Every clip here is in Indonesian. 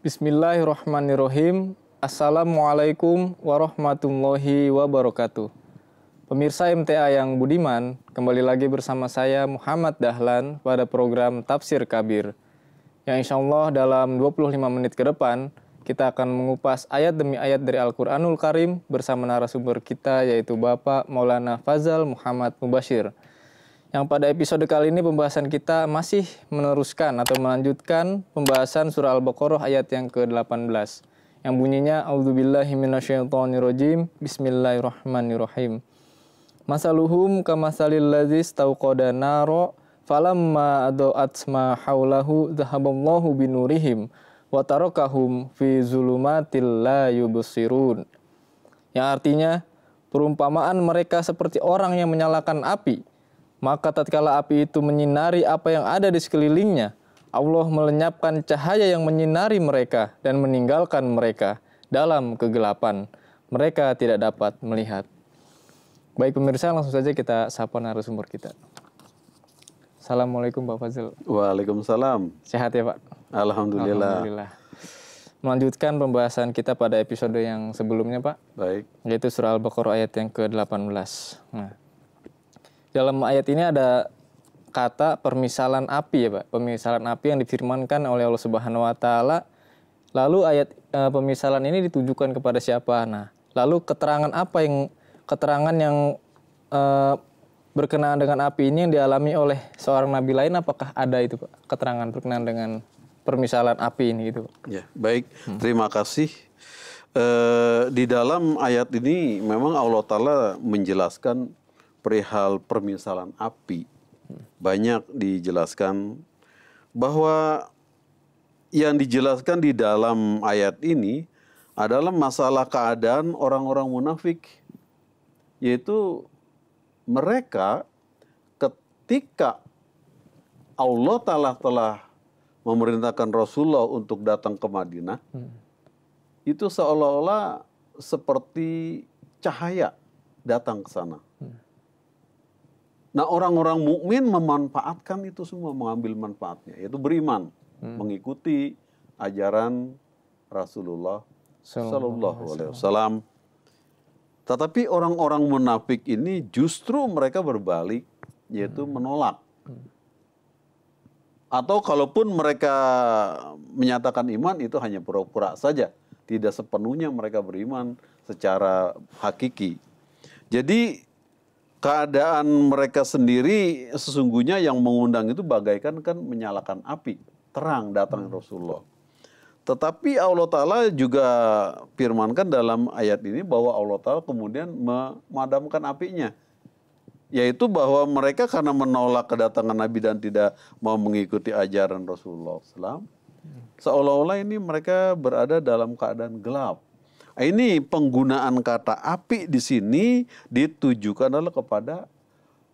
Bismillahirrahmanirrahim. Assalamualaikum warahmatullahi wabarakatuh. Pemirsa MTA yang budiman, kembali lagi bersama saya Muhammad Dahlan pada program Tafsir Kabir. Yang insya Allah dalam 25 menit ke depan, kita akan mengupas ayat demi ayat dari Al-Quranul Karim bersama narasumber kita yaitu Bapak Maulana Fazal Muhammad Mubashir yang pada episode kali ini pembahasan kita masih meneruskan atau melanjutkan pembahasan surah Al-Baqarah ayat yang ke-18 yang bunyinya auzubillahi minasyaitonirrajim bismillahirrahmanirrahim masaluhum kamasalil ladzi stauqada naro falamma adoat ma haulahu zahaballahu binurihim wa tarakahum fi zulumatil la yubsirun yang artinya perumpamaan mereka seperti orang yang menyalakan api maka tatkala api itu menyinari apa yang ada di sekelilingnya, Allah melenyapkan cahaya yang menyinari mereka dan meninggalkan mereka dalam kegelapan. Mereka tidak dapat melihat. Baik pemirsa, langsung saja kita sapa narasumber kita. Assalamualaikum Pak Fazil. Waalaikumsalam. Sehat ya Pak? Alhamdulillah. Alhamdulillah. Melanjutkan pembahasan kita pada episode yang sebelumnya Pak. Baik. Yaitu surah Al-Baqarah ayat yang ke-18. Nah, dalam ayat ini ada kata permisalan api ya Pak. Permisalan api yang difirmankan oleh Allah Subhanahu wa taala. Lalu ayat e, eh, pemisalan ini ditujukan kepada siapa? Nah, lalu keterangan apa yang keterangan yang e, berkenaan dengan api ini yang dialami oleh seorang nabi lain apakah ada itu Pak? Keterangan berkenaan dengan permisalan api ini gitu. Ya, baik. Hmm. Terima kasih. E, di dalam ayat ini memang Allah taala menjelaskan perihal permisalan api banyak dijelaskan bahwa yang dijelaskan di dalam ayat ini adalah masalah keadaan orang-orang munafik yaitu mereka ketika Allah Ta'ala telah memerintahkan Rasulullah untuk datang ke Madinah, hmm. itu seolah-olah seperti cahaya datang ke sana. Nah orang-orang mukmin memanfaatkan itu semua, mengambil manfaatnya, yaitu beriman, hmm. mengikuti ajaran Rasulullah Sallallahu Alaihi Wasallam. Tetapi orang-orang munafik ini justru mereka berbalik, yaitu hmm. menolak. Hmm. Atau kalaupun mereka menyatakan iman itu hanya pura-pura saja, tidak sepenuhnya mereka beriman secara hakiki. Jadi keadaan mereka sendiri sesungguhnya yang mengundang itu bagaikan kan menyalakan api terang datang hmm. Rasulullah. Tetapi Allah Ta'ala juga firmankan dalam ayat ini bahwa Allah Ta'ala kemudian memadamkan apinya. Yaitu bahwa mereka karena menolak kedatangan Nabi dan tidak mau mengikuti ajaran Rasulullah SAW. Hmm. Seolah-olah ini mereka berada dalam keadaan gelap. Nah, ini penggunaan kata api di sini ditujukan adalah kepada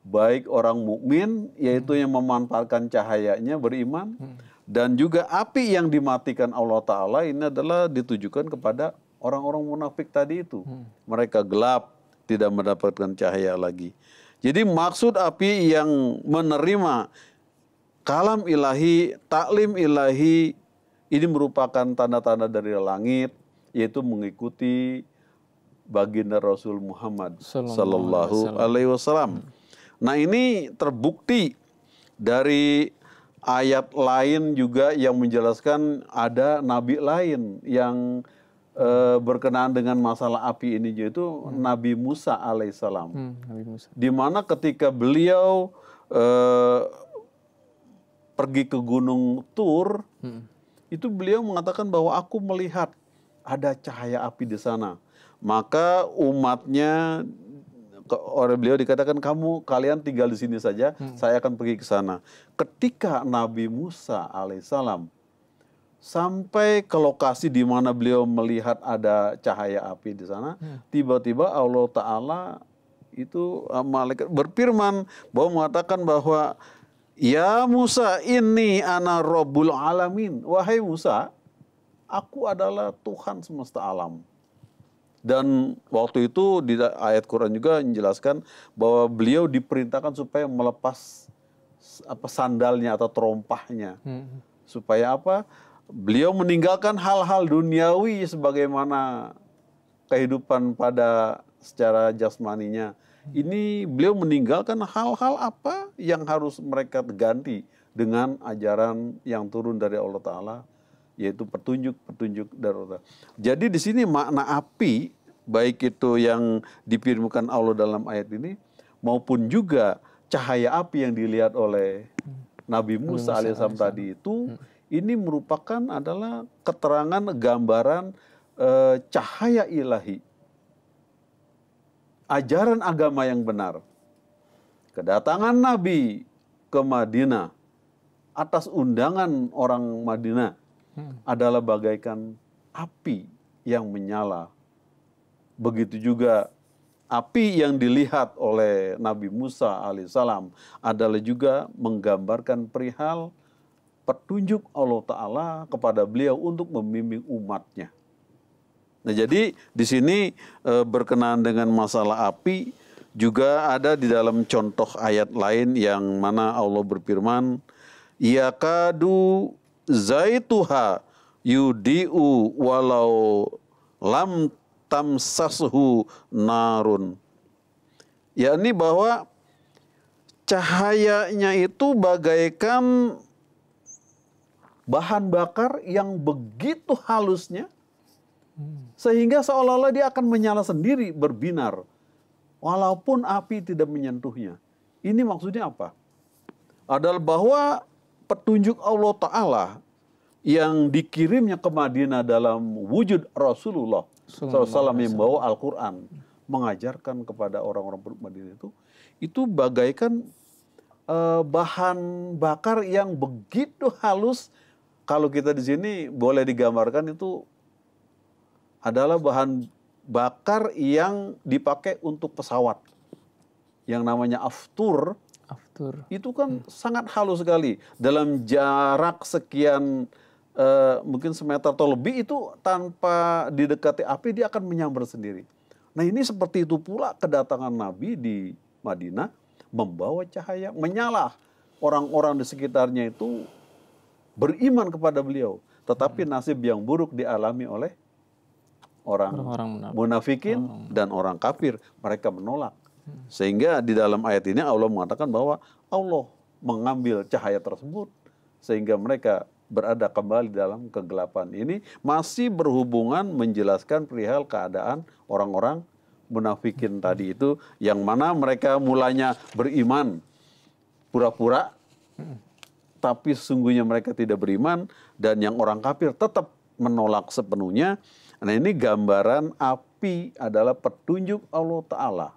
baik orang mukmin yaitu hmm. yang memanfaatkan cahayanya beriman hmm. dan juga api yang dimatikan Allah taala ini adalah ditujukan kepada orang-orang munafik tadi itu. Hmm. Mereka gelap, tidak mendapatkan cahaya lagi. Jadi maksud api yang menerima kalam ilahi, taklim ilahi ini merupakan tanda-tanda dari langit, yaitu mengikuti baginda Rasul Muhammad sallallahu alaihi wasallam. Nah, ini terbukti dari ayat lain juga yang menjelaskan ada nabi lain yang e, berkenaan dengan masalah api ini yaitu hmm. Nabi Musa alaihissalam. Hmm, nabi Dimana ketika beliau e, pergi ke Gunung Tur, hmm. itu beliau mengatakan bahwa aku melihat ada cahaya api di sana. Maka umatnya oleh beliau dikatakan kamu kalian tinggal di sini saja, hmm. saya akan pergi ke sana. Ketika Nabi Musa alaihissalam sampai ke lokasi di mana beliau melihat ada cahaya api di sana, hmm. tiba-tiba hmm. Allah Taala itu eh, malaikat berfirman bahwa mengatakan bahwa Ya Musa, ini ana Robul Alamin. Wahai Musa, aku adalah Tuhan semesta alam. Dan waktu itu di ayat Quran juga menjelaskan bahwa beliau diperintahkan supaya melepas apa sandalnya atau terompahnya. Hmm. Supaya apa? Beliau meninggalkan hal-hal duniawi sebagaimana kehidupan pada secara jasmaninya. Hmm. Ini beliau meninggalkan hal-hal apa yang harus mereka ganti dengan ajaran yang turun dari Allah Ta'ala yaitu petunjuk-petunjuk darurat. Jadi di sini makna api baik itu yang dipirmukan Allah dalam ayat ini maupun juga cahaya api yang dilihat oleh Nabi Musa, alias Musa alaihissalam tadi itu hmm. ini merupakan adalah keterangan gambaran e, cahaya ilahi. Ajaran agama yang benar. Kedatangan Nabi ke Madinah atas undangan orang Madinah hmm. adalah bagaikan api yang menyala. Begitu juga api yang dilihat oleh Nabi Musa alaihissalam adalah juga menggambarkan perihal petunjuk Allah Ta'ala kepada beliau untuk memimpin umatnya. Nah jadi di sini e, berkenaan dengan masalah api juga ada di dalam contoh ayat lain yang mana Allah berfirman, Yakadu zaituha yudiu walau lam tamsashu narun. Yakni bahwa cahayanya itu bagaikan bahan bakar yang begitu halusnya sehingga seolah-olah dia akan menyala sendiri berbinar walaupun api tidak menyentuhnya. Ini maksudnya apa? Adalah bahwa petunjuk Allah Ta'ala yang dikirimnya ke Madinah dalam wujud Rasulullah SAW yang membawa Al-Quran mengajarkan kepada orang-orang penduduk Madinah itu itu bagaikan uh, bahan bakar yang begitu halus kalau kita di sini boleh digambarkan itu adalah bahan bakar yang dipakai untuk pesawat yang namanya aftur Betul. Itu kan hmm. sangat halus sekali. Dalam jarak sekian uh, mungkin semeter atau lebih itu tanpa didekati api dia akan menyambar sendiri. Nah ini seperti itu pula kedatangan Nabi di Madinah membawa cahaya, menyala orang-orang di sekitarnya itu beriman kepada beliau. Tetapi hmm. nasib yang buruk dialami oleh orang, orang, -orang munafikin orang. Oh. dan orang kafir. Mereka menolak. Sehingga di dalam ayat ini Allah mengatakan bahwa Allah mengambil cahaya tersebut sehingga mereka berada kembali dalam kegelapan ini masih berhubungan menjelaskan perihal keadaan orang-orang munafikin tadi itu yang mana mereka mulanya beriman pura-pura tapi sesungguhnya mereka tidak beriman dan yang orang kafir tetap menolak sepenuhnya. Nah ini gambaran api adalah petunjuk Allah Ta'ala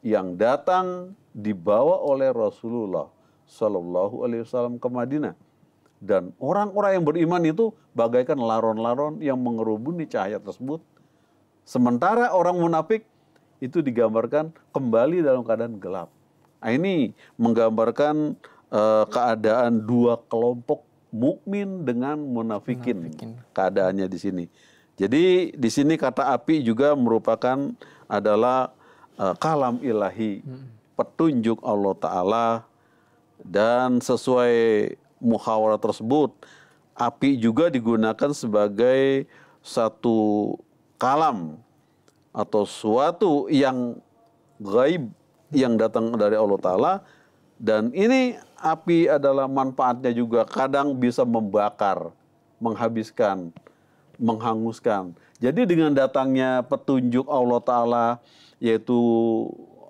yang datang dibawa oleh Rasulullah Shallallahu Alaihi Wasallam ke Madinah dan orang-orang yang beriman itu bagaikan laron-laron yang mengerubuni cahaya tersebut sementara orang munafik itu digambarkan kembali dalam keadaan gelap nah, ini menggambarkan uh, keadaan dua kelompok mukmin dengan munafikin, munafikin keadaannya di sini jadi di sini kata api juga merupakan adalah uh, kalam ilahi, hmm. petunjuk Allah Ta'ala, dan sesuai muhawara tersebut, api juga digunakan sebagai satu kalam atau suatu yang gaib yang datang dari Allah Ta'ala dan ini api adalah manfaatnya juga kadang bisa membakar, menghabiskan, menghanguskan. Jadi dengan datangnya petunjuk Allah Ta'ala yaitu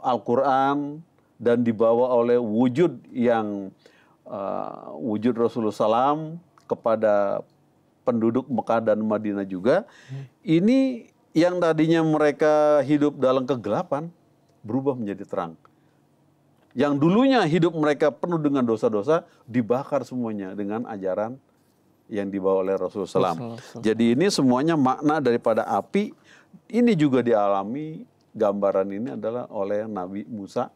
Al-Quran dan dibawa oleh wujud yang uh, wujud Rasulullah SAW kepada penduduk Mekah dan Madinah juga. Hmm. Ini yang tadinya mereka hidup dalam kegelapan berubah menjadi terang. Yang dulunya hidup mereka penuh dengan dosa-dosa dibakar semuanya dengan ajaran yang dibawa oleh Rasulullah SAW. Jadi ini semuanya makna daripada api ini juga dialami gambaran ini adalah oleh Nabi Musa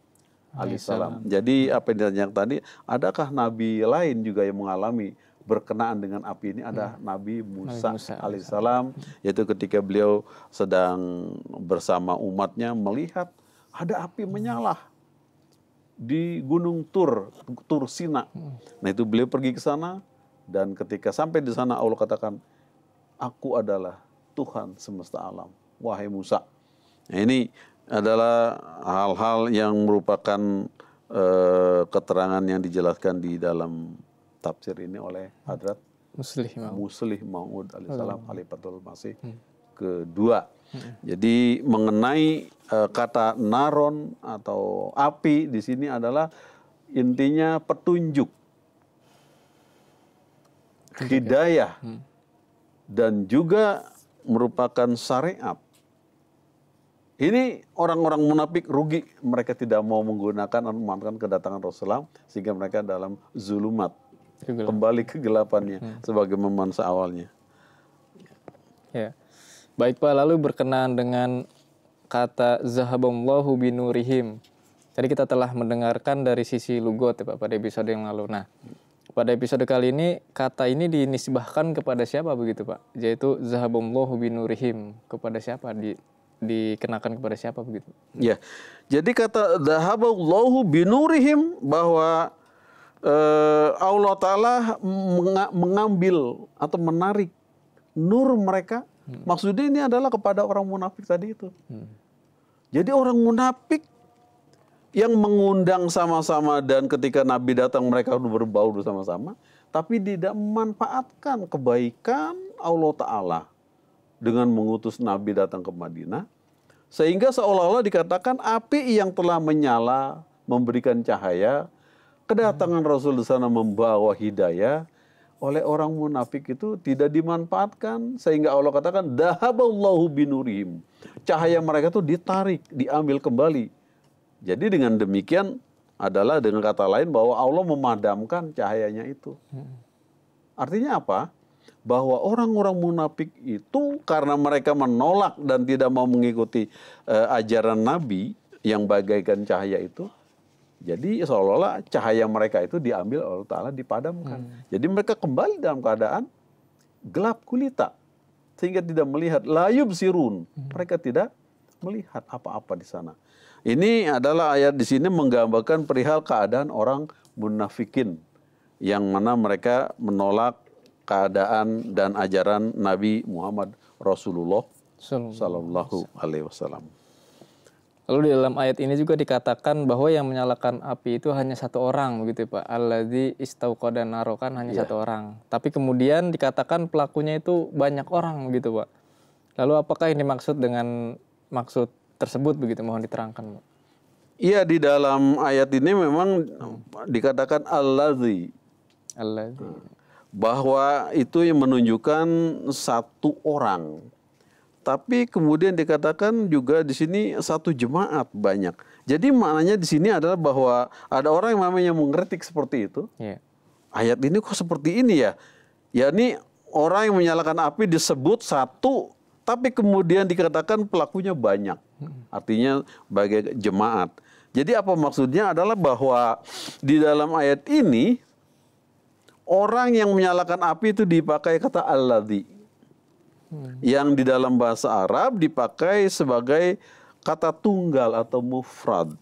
alaihissalam. Jadi apa yang ditanya tadi, adakah nabi lain juga yang mengalami berkenaan dengan api ini ada hmm. Nabi Musa, Musa alaihissalam yaitu ketika beliau sedang bersama umatnya melihat ada api menyala di Gunung Tur, Tur Sina. Hmm. Nah itu beliau pergi ke sana dan ketika sampai di sana Allah katakan, Aku adalah Tuhan semesta alam. Wahai Musa, Nah, ini adalah hal-hal yang merupakan e, keterangan yang dijelaskan di dalam tafsir ini oleh Hadrat Muslih Ma'ud, Muslih Ma'ud alaihissalam Khalifatul Masih hmm. kedua. Hmm. Jadi mengenai e, kata naron atau api di sini adalah intinya petunjuk, ya. hidayah, hmm. dan juga merupakan syariat ini orang-orang munafik rugi mereka tidak mau menggunakan dan memanfaatkan kedatangan Rasulullah sehingga mereka dalam zulumat Kegelap. kembali kegelapannya hmm. sebagai memansa awalnya. Ya. Baik Pak, lalu berkenaan dengan kata zahabullahu binurihim. Jadi kita telah mendengarkan dari sisi lugot ya Pak pada episode yang lalu. Nah, pada episode kali ini kata ini dinisbahkan kepada siapa begitu Pak? Yaitu zahabullahu binurihim. Kepada siapa di dikenakan kepada siapa begitu? Ya, jadi kata bin binurihim bahwa eh, Allah Taala mengambil atau menarik nur mereka. Hmm. Maksudnya ini adalah kepada orang munafik tadi itu. Hmm. Jadi orang munafik yang mengundang sama-sama dan ketika Nabi datang mereka berbaur sama-sama, tapi tidak memanfaatkan kebaikan Allah Ta'ala dengan mengutus Nabi datang ke Madinah sehingga seolah-olah dikatakan api yang telah menyala memberikan cahaya, kedatangan hmm. Rasul di sana membawa hidayah oleh orang munafik itu tidak dimanfaatkan sehingga Allah katakan dahaballahu binurihim. Cahaya mereka itu ditarik, diambil kembali. Jadi dengan demikian adalah dengan kata lain bahwa Allah memadamkan cahayanya itu. Hmm. Artinya apa? bahwa orang-orang munafik itu karena mereka menolak dan tidak mau mengikuti uh, ajaran Nabi yang bagaikan cahaya itu, jadi seolah-olah cahaya mereka itu diambil oleh Taala dipadamkan. Hmm. Jadi mereka kembali dalam keadaan gelap kulita sehingga tidak melihat layub sirun. Hmm. Mereka tidak melihat apa-apa di sana. Ini adalah ayat di sini menggambarkan perihal keadaan orang munafikin yang mana mereka menolak keadaan dan ajaran Nabi Muhammad Rasulullah Sallallahu Alaihi Wasallam. Lalu di dalam ayat ini juga dikatakan bahwa yang menyalakan api itu hanya satu orang begitu ya Pak. Alladzi dan narokan hanya yeah. satu orang. Tapi kemudian dikatakan pelakunya itu banyak orang begitu Pak. Lalu apakah ini maksud dengan maksud tersebut begitu mohon diterangkan Pak. Iya di dalam ayat ini memang dikatakan Allah bahwa itu yang menunjukkan satu orang. Tapi kemudian dikatakan juga di sini satu jemaat banyak. Jadi maknanya di sini adalah bahwa ada orang yang namanya mengkritik seperti itu. Yeah. Ayat ini kok seperti ini ya? Ya ini orang yang menyalakan api disebut satu, tapi kemudian dikatakan pelakunya banyak. Hmm. Artinya bagai jemaat. Jadi apa maksudnya adalah bahwa di dalam ayat ini orang yang menyalakan api itu dipakai kata alladhi. ladhi hmm. Yang di dalam bahasa Arab dipakai sebagai kata tunggal atau mufrad.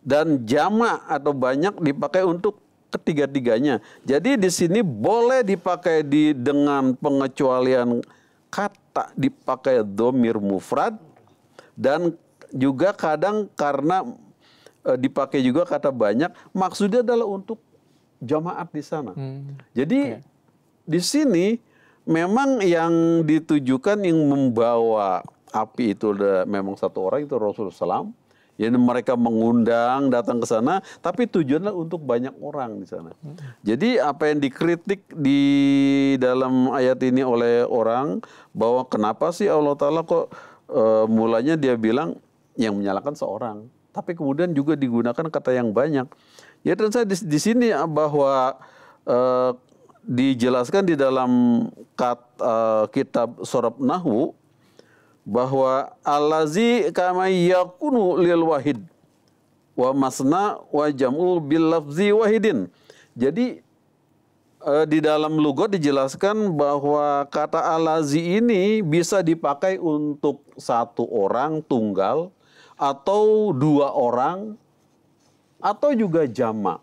Dan jama atau banyak dipakai untuk ketiga-tiganya. Jadi di sini boleh dipakai di dengan pengecualian kata dipakai domir mufrad dan juga kadang karena Eh, dipakai juga kata banyak maksudnya adalah untuk jamaat di sana. Hmm. Jadi okay. di sini memang yang ditujukan yang membawa api itu memang satu orang itu Rasulullah SAW. Jadi mereka mengundang datang ke sana, tapi tujuannya untuk banyak orang di sana. Hmm. Jadi apa yang dikritik di dalam ayat ini oleh orang bahwa kenapa sih Allah Taala kok e, mulanya dia bilang yang menyalakan seorang tapi kemudian juga digunakan kata yang banyak. Ya dan saya di, di sini ah, bahwa eh, dijelaskan di dalam kat, eh, kitab Sorab Nahwu bahwa alazi kama yakunu lil wahid wa masna wa jam'u bil lafzi wahidin. Jadi eh, di dalam lugot dijelaskan bahwa kata alazi ini bisa dipakai untuk satu orang tunggal atau dua orang atau juga jamak.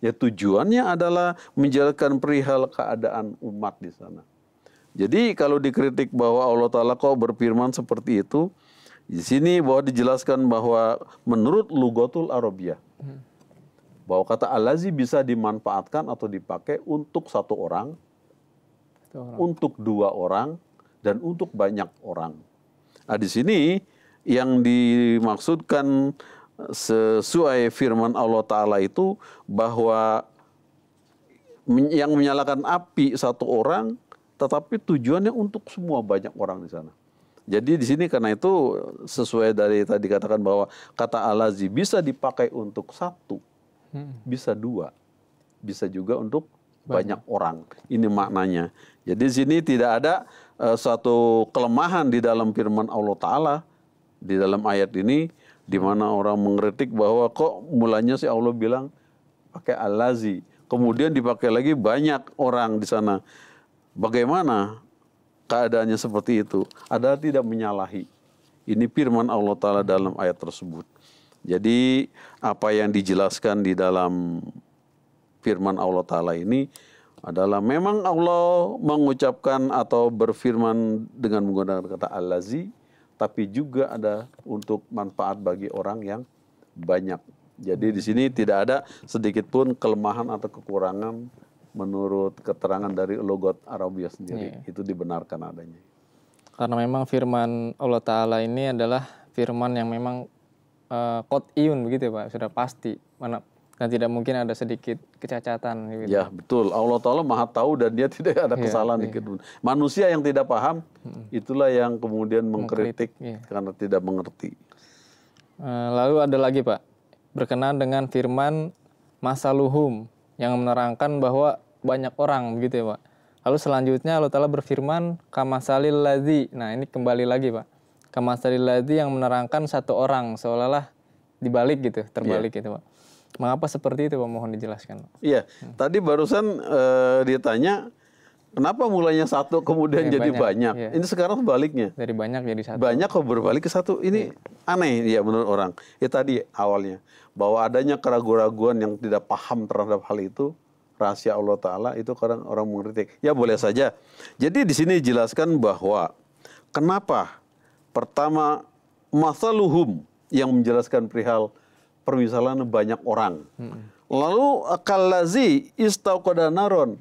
Ya tujuannya adalah menjelaskan perihal keadaan umat di sana. Jadi kalau dikritik bahwa Allah Ta'ala kok berfirman seperti itu, di sini bahwa dijelaskan bahwa menurut Lugotul Arabia, bahwa kata alazi bisa dimanfaatkan atau dipakai untuk satu orang, satu orang. untuk dua orang, dan untuk banyak orang. Nah di sini yang dimaksudkan sesuai firman Allah Ta'ala itu bahwa yang menyalakan api satu orang tetapi tujuannya untuk semua banyak orang di sana. Jadi di sini karena itu sesuai dari tadi katakan bahwa kata alazi bisa dipakai untuk satu, hmm. bisa dua, bisa juga untuk banyak, banyak orang. Ini maknanya. Jadi di sini tidak ada uh, suatu kelemahan di dalam firman Allah Ta'ala di dalam ayat ini di mana orang mengkritik bahwa kok mulanya sih Allah bilang pakai alazi kemudian dipakai lagi banyak orang di sana bagaimana keadaannya seperti itu ada tidak menyalahi ini firman Allah taala dalam ayat tersebut jadi apa yang dijelaskan di dalam firman Allah taala ini adalah memang Allah mengucapkan atau berfirman dengan menggunakan kata alazi tapi juga ada untuk manfaat bagi orang yang banyak. Jadi di sini tidak ada sedikit pun kelemahan atau kekurangan menurut keterangan dari logot Arabia sendiri. Yeah. Itu dibenarkan adanya. Karena memang firman Allah Ta'ala ini adalah firman yang memang uh, eh, kot iun begitu ya Pak, sudah pasti. Mana dan tidak mungkin ada sedikit kecacatan. Gitu. Ya betul. Allah Taala Maha Tahu dan Dia tidak ada iya, kesalahan ya, Manusia yang tidak paham itulah yang kemudian mengkritik, mengkritik iya. karena tidak mengerti. Eh, lalu ada lagi Pak berkenaan dengan firman masaluhum yang menerangkan bahwa banyak orang begitu ya Pak. Lalu selanjutnya Allah Ta'ala berfirman kamasalil ladzi. Nah ini kembali lagi Pak. Kamasalil ladzi yang menerangkan satu orang seolah-olah dibalik gitu, terbalik yeah. gitu Pak. Mengapa seperti itu Pak? Mohon dijelaskan. Iya, hmm. tadi barusan uh, tanya Kenapa mulanya satu kemudian ya, jadi banyak? banyak. Ya. Ini sekarang sebaliknya. Dari banyak jadi satu. Banyak kok berbalik ke satu. Ini ya. aneh ya menurut orang. Ya tadi awalnya bahwa adanya keraguan keraguan yang tidak paham terhadap hal itu rahasia Allah Taala itu kadang orang mengkritik. Ya boleh saja. Jadi di sini dijelaskan bahwa kenapa pertama masaluhum yang menjelaskan perihal permisalan banyak orang. Hmm. Lalu eh, kalazi istauqada naron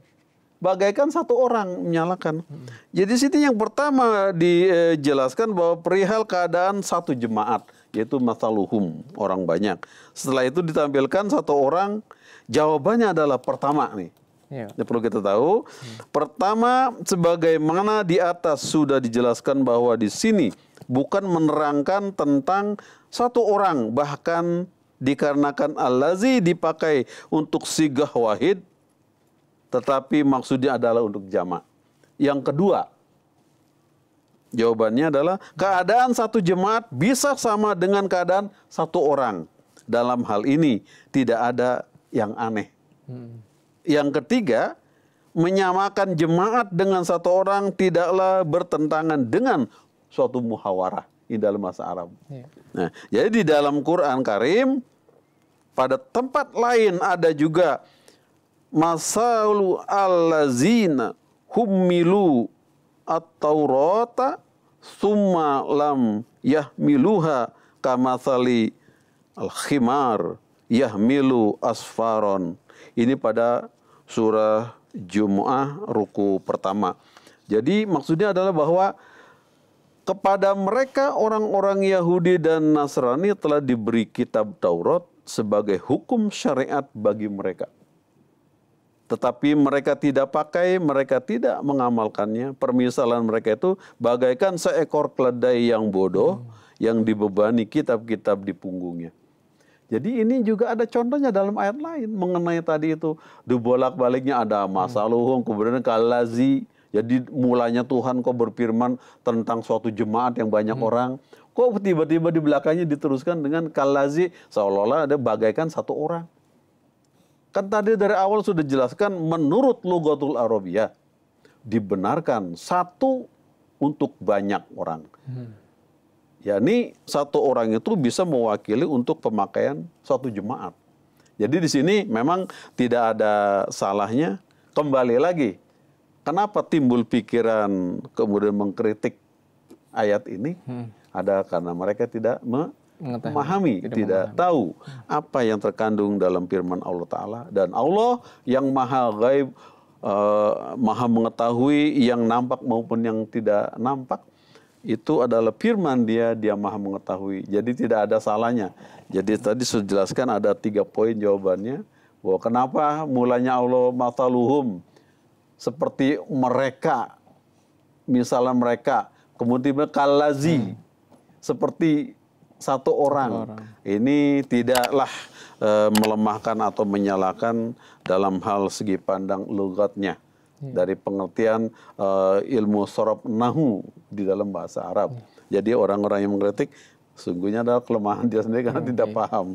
bagaikan satu orang menyalakan. Hmm. Jadi sini yang pertama dijelaskan eh, bahwa perihal keadaan satu jemaat yaitu mataluhum orang banyak. Setelah itu ditampilkan satu orang jawabannya adalah pertama nih. Ya. Ini perlu kita tahu. Hmm. Pertama, sebagaimana di atas sudah dijelaskan bahwa di sini bukan menerangkan tentang satu orang bahkan dikarenakan allazi dipakai untuk sigah wahid tetapi maksudnya adalah untuk jamak. Yang kedua, jawabannya adalah keadaan satu jemaat bisa sama dengan keadaan satu orang. Dalam hal ini tidak ada yang aneh. Hmm. Yang ketiga, menyamakan jemaat dengan satu orang tidaklah bertentangan dengan suatu muhawarah di dalam bahasa Arab. Yeah. Nah, jadi di dalam Quran Karim pada tempat lain ada juga masalu allazina humilu atau rota summa lam yahmiluha kamathali al-khimar yahmilu asfaron. Ini pada surah Jumu'ah ruku pertama. Jadi maksudnya adalah bahwa kepada mereka orang-orang Yahudi dan Nasrani telah diberi kitab Taurat sebagai hukum syariat bagi mereka. Tetapi mereka tidak pakai, mereka tidak mengamalkannya. Permisalan mereka itu bagaikan seekor keledai yang bodoh hmm. yang dibebani kitab-kitab di punggungnya. Jadi ini juga ada contohnya dalam ayat lain mengenai tadi itu dibolak-baliknya ada masaluhum hmm. kemudian kalazi jadi mulanya Tuhan kok berfirman tentang suatu jemaat yang banyak hmm. orang. Kok tiba-tiba di belakangnya diteruskan dengan kalazi seolah-olah ada bagaikan satu orang. Kan tadi dari awal sudah jelaskan menurut Lugatul Arabia dibenarkan satu untuk banyak orang. Hmm. yakni satu orang itu bisa mewakili untuk pemakaian suatu jemaat. Jadi di sini memang tidak ada salahnya kembali lagi Kenapa timbul pikiran kemudian mengkritik ayat ini? Hmm. Ada karena mereka tidak me Mengetahui, memahami, tidak, tidak memahami. tahu hmm. apa yang terkandung dalam firman Allah Ta'ala. Dan Allah yang maha gaib, uh, maha mengetahui yang nampak maupun yang tidak nampak, itu adalah firman dia, dia maha mengetahui. Jadi tidak ada salahnya. Jadi tadi sudah jelaskan ada tiga poin jawabannya. Bahwa kenapa mulanya Allah mataluhum seperti mereka misalnya mereka kemudian kalazi hmm. seperti satu orang. satu orang ini tidaklah e, melemahkan atau menyalahkan dalam hal segi pandang logatnya ya. dari pengertian e, ilmu sorob nahu di dalam bahasa Arab ya. jadi orang-orang yang mengkritik sungguhnya adalah kelemahan dia sendiri karena ya, tidak iya. paham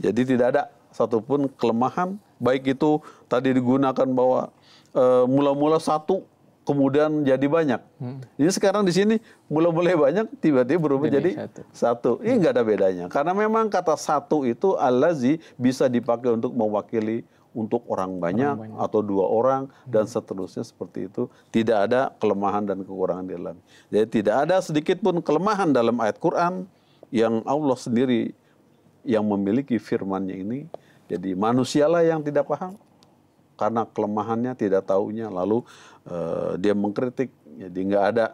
jadi tidak ada satupun kelemahan baik itu tadi digunakan bahwa Eh, mula-mula satu kemudian jadi banyak. Hmm. Jadi sekarang di sini mula-mula banyak tiba-tiba berubah jadi, jadi satu. satu. Ini nggak ada bedanya karena memang kata satu itu allazi bisa dipakai untuk mewakili untuk orang banyak, orang banyak atau dua orang hmm. dan seterusnya seperti itu. Tidak ada kelemahan dan kekurangan di dalam. Jadi tidak ada sedikit pun kelemahan dalam ayat Quran yang Allah sendiri yang memiliki firman-Nya ini. Jadi manusialah yang tidak paham karena kelemahannya tidak taunya lalu uh, dia mengkritik jadi nggak ada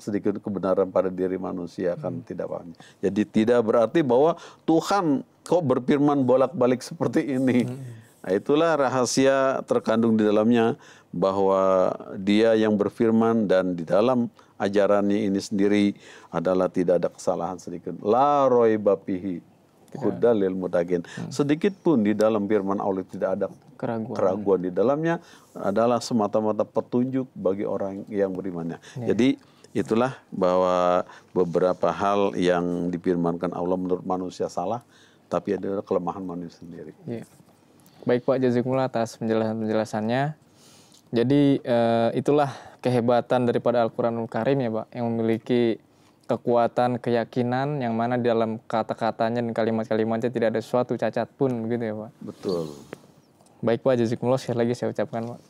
sedikit kebenaran pada diri manusia kan hmm. tidak paham. Jadi tidak berarti bahwa Tuhan kok berfirman bolak-balik seperti ini. Hmm. Nah, itulah rahasia terkandung di dalamnya bahwa dia yang berfirman dan di dalam ajarannya ini sendiri adalah tidak ada kesalahan sedikit. La roibapihi Hudalil mutakin. Hmm. Sedikit pun di dalam firman Allah tidak ada keraguan. keraguan di dalamnya adalah semata-mata petunjuk bagi orang yang berimannya. Ya. Jadi itulah bahwa beberapa hal yang dipirmankan Allah menurut manusia salah, tapi adalah kelemahan manusia sendiri. Ya. Baik Pak Jazikumullah atas penjelasan-penjelasannya. Jadi eh, itulah kehebatan daripada Al-Quranul Karim ya Pak, yang memiliki kekuatan keyakinan yang mana di dalam kata-katanya dan kalimat-kalimatnya tidak ada suatu cacat pun begitu ya Pak. Betul. Baik Pak Jazikumullah sekali lagi saya ucapkan Pak.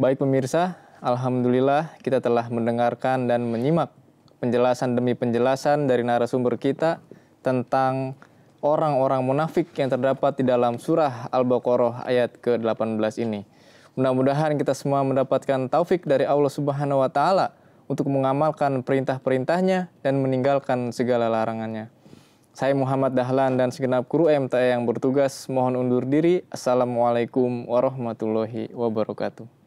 Baik pemirsa, Alhamdulillah kita telah mendengarkan dan menyimak penjelasan demi penjelasan dari narasumber kita tentang orang-orang munafik yang terdapat di dalam surah Al-Baqarah ayat ke-18 ini. Mudah-mudahan kita semua mendapatkan taufik dari Allah Subhanahu wa taala untuk mengamalkan perintah-perintahnya dan meninggalkan segala larangannya. Saya Muhammad Dahlan dan segenap kru MTA e yang bertugas mohon undur diri. Assalamualaikum warahmatullahi wabarakatuh.